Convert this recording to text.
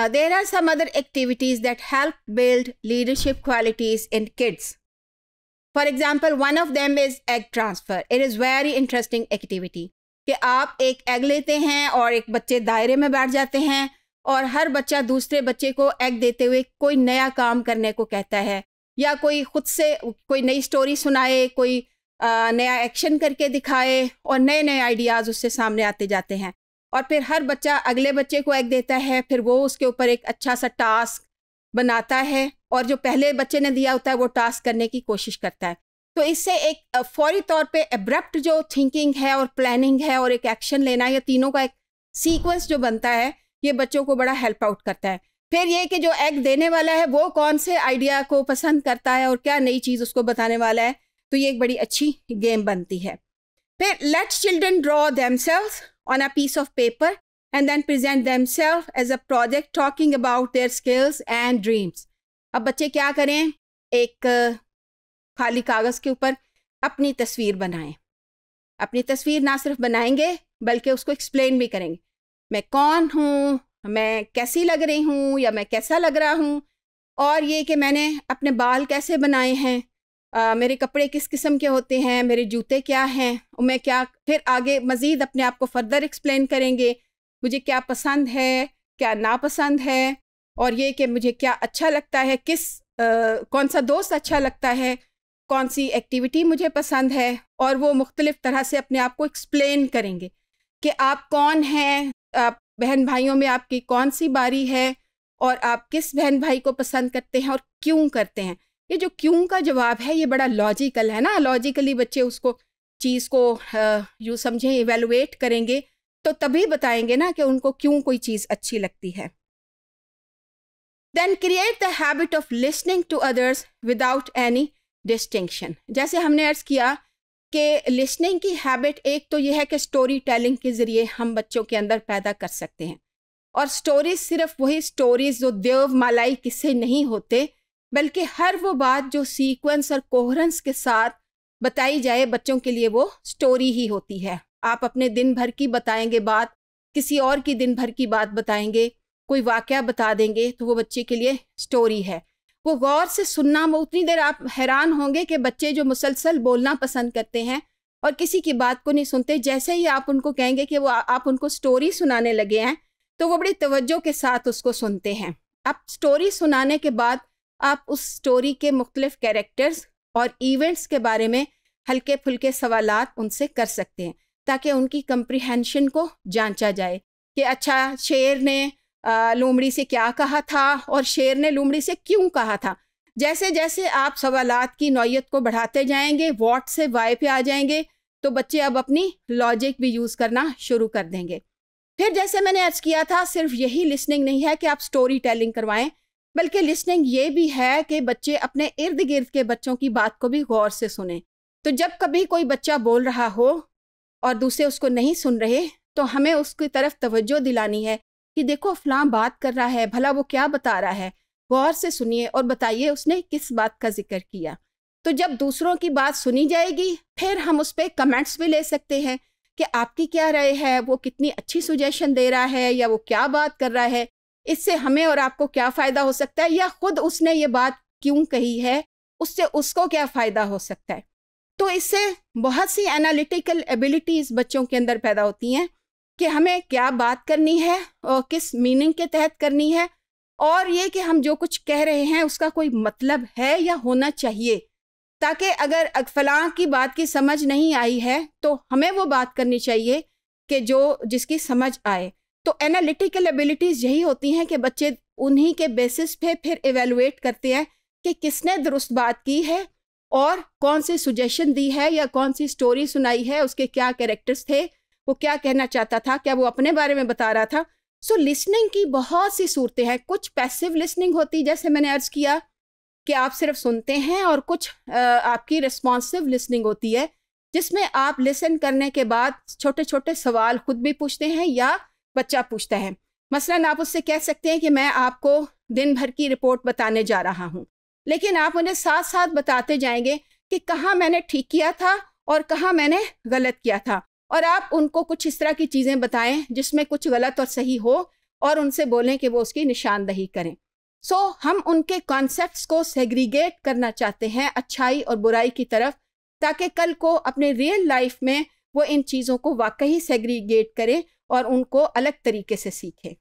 Uh, there are some other activities that help build leadership qualities in kids. For example, one of them is egg transfer. It is very interesting activity कि आप एक egg लेते हैं और एक बच्चे दायरे में बैठ जाते हैं और हर बच्चा दूसरे बच्चे को egg देते हुए कोई नया काम करने को कहता है या कोई खुद से कोई नई story सुनाए कोई आ, नया एक्शन करके दिखाए और नए नए आइडियाज़ उससे सामने आते जाते हैं और फिर हर बच्चा अगले बच्चे को एक देता है फिर वो उसके ऊपर एक अच्छा सा टास्क बनाता है और जो पहले बच्चे ने दिया होता है वो टास्क करने की कोशिश करता है तो इससे एक फौरी तौर पे एब्रप्ट जो थिंकिंग है और प्लानिंग है और एक एक्शन लेना या तीनों का एक सीक्वेंस जो बनता है ये बच्चों को बड़ा हेल्प आउट करता है फिर ये कि जो एग देने वाला है वो कौन से आइडिया को पसंद करता है और क्या नई चीज़ उसको बताने वाला है तो ये एक बड़ी अच्छी गेम बनती है फिर let's children draw themselves on a piece of paper and then present themselves as a project talking about their skills and dreams. अब बच्चे क्या करें एक खाली कागज़ के ऊपर अपनी तस्वीर बनाएं अपनी तस्वीर ना सिर्फ बनाएंगे बल्कि उसको एक्सप्लेन भी करेंगे मैं कौन हूँ मैं कैसी लग रही हूँ या मैं कैसा लग रहा हूँ और ये कि मैंने अपने बाल कैसे बनाए हैं आ, मेरे कपड़े किस किस्म के होते हैं मेरे जूते क्या हैं और मैं क्या फिर आगे मज़ीद अपने आप को फर्दर एक्सप्लेन करेंगे मुझे क्या पसंद है क्या नापसंद है और ये कि मुझे क्या अच्छा लगता है किस आ, कौन सा दोस्त अच्छा लगता है कौन सी एक्टिविटी मुझे पसंद है और वो मुख्तलिफ तरह से अपने आप को एक्सप्लेन करेंगे कि आप कौन हैं आप बहन भाइयों में आपकी कौन सी बारी है और आप किस बहन भाई को पसंद करते हैं और क्यों करते हैं ये जो क्यों का जवाब है ये बड़ा लॉजिकल है ना लॉजिकली बच्चे उसको चीज़ को यू समझें इवेलुएट करेंगे तो तभी बताएंगे ना कि उनको क्यों कोई चीज़ अच्छी लगती है then create the habit of listening to others without any distinction जैसे हमने अर्ज़ किया कि लिसनिंग की हैबिट एक तो यह है कि स्टोरी टेलिंग के ज़रिए हम बच्चों के अंदर पैदा कर सकते हैं और स्टोरीज सिर्फ वही स्टोरीज जो देव मालाई किस्से नहीं होते बल्कि हर वो बात जो सीक्वेंस और कोहरेंस के साथ बताई जाए बच्चों के लिए वो स्टोरी ही होती है आप अपने दिन भर की बताएंगे बात किसी और की दिन भर की बात बताएंगे कोई वाक्य बता देंगे तो वो बच्चे के लिए स्टोरी है वो गौर से सुनना वो उतनी देर आप हैरान होंगे कि बच्चे जो मुसलसल बोलना पसंद करते हैं और किसी की बात को नहीं सुनते जैसे ही आप उनको कहेंगे कि वो आप उनको स्टोरी सुनाने लगे हैं तो वो बड़ी तवज्जो के साथ उसको सुनते हैं अब स्टोरी सुनाने के बाद आप उस स्टोरी के मुख्तलिफ कैरेक्टर्स और इवेंट्स के बारे में हल्के फुल्के सवाल उनसे कर सकते हैं ताकि उनकी कंप्रिहेंशन को जांचा जाए कि अच्छा शेर ने लोमड़ी से क्या कहा था और शेर ने लोमड़ी से क्यों कहा था जैसे जैसे आप सवाल की नौीयत को बढ़ाते जाएंगे वॉट से वाई पे आ जाएंगे तो बच्चे अब अपनी लॉजिक भी यूज़ करना शुरू कर देंगे फिर जैसे मैंने अर्ज किया था सिर्फ यही लिसनिंग नहीं है कि आप स्टोरी टेलिंग करवाएं बल्कि लिसनिंग ये भी है कि बच्चे अपने इर्द गिर्द के बच्चों की बात को भी गौर से सुने तो जब कभी कोई बच्चा बोल रहा हो और दूसरे उसको नहीं सुन रहे तो हमें उसकी तरफ तवज्जो दिलानी है कि देखो फलां बात कर रहा है भला वो क्या बता रहा है गौर से सुनिए और बताइए उसने किस बात का जिक्र किया तो जब दूसरों की बात सुनी जाएगी फिर हम उस पर कमेंट्स भी ले सकते हैं कि आपकी क्या राय है वो कितनी अच्छी सुजेशन दे रहा है या वो क्या बात कर रहा है इससे हमें और आपको क्या फ़ायदा हो सकता है या खुद उसने ये बात क्यों कही है उससे उसको क्या फ़ायदा हो सकता है तो इससे बहुत सी एनालिटिकल एबिलिटीज़ बच्चों के अंदर पैदा होती हैं कि हमें क्या बात करनी है और किस मीनिंग के तहत करनी है और ये कि हम जो कुछ कह रहे हैं उसका कोई मतलब है या होना चाहिए ताकि अगर फलां की बात की समझ नहीं आई है तो हमें वो बात करनी चाहिए कि जो जिसकी समझ आए तो एनालिटिकल एबिलिटीज़ यही होती हैं कि बच्चे उन्हीं के बेसिस पे फिर एवेलुएट करते हैं कि किसने दुरुस्त बात की है और कौन सी सुजेशन दी है या कौन सी स्टोरी सुनाई है उसके क्या कैरेक्टर्स थे वो क्या कहना चाहता था क्या वो अपने बारे में बता रहा था सो so, लिसनिंग की बहुत सी सूरतें हैं कुछ पैसिव लिसनिंग होती जैसे मैंने अर्ज किया कि आप सिर्फ सुनते हैं और कुछ आ, आपकी रिस्पॉन्सिव लिसनिंग होती है जिसमें आप लिसन करने के बाद छोटे छोटे सवाल खुद भी पूछते हैं या बच्चा पूछता है मसलन आप उससे कह सकते हैं कि मैं आपको दिन भर की रिपोर्ट बताने जा रहा हूँ लेकिन आप उन्हें साथ साथ बताते जाएंगे कि कहाँ मैंने ठीक किया था और कहाँ मैंने गलत किया था और आप उनको कुछ इस तरह की चीज़ें बताएं जिसमें कुछ गलत और सही हो और उनसे बोलें कि वो उसकी निशानदही करें सो so, हम उनके कॉन्सेप्ट्स को सेग्रीगेट करना चाहते हैं अच्छाई और बुराई की तरफ ताकि कल को अपने रियल लाइफ में वो इन चीज़ों को वाकई सेग्रीगेट करें और उनको अलग तरीके से सीखें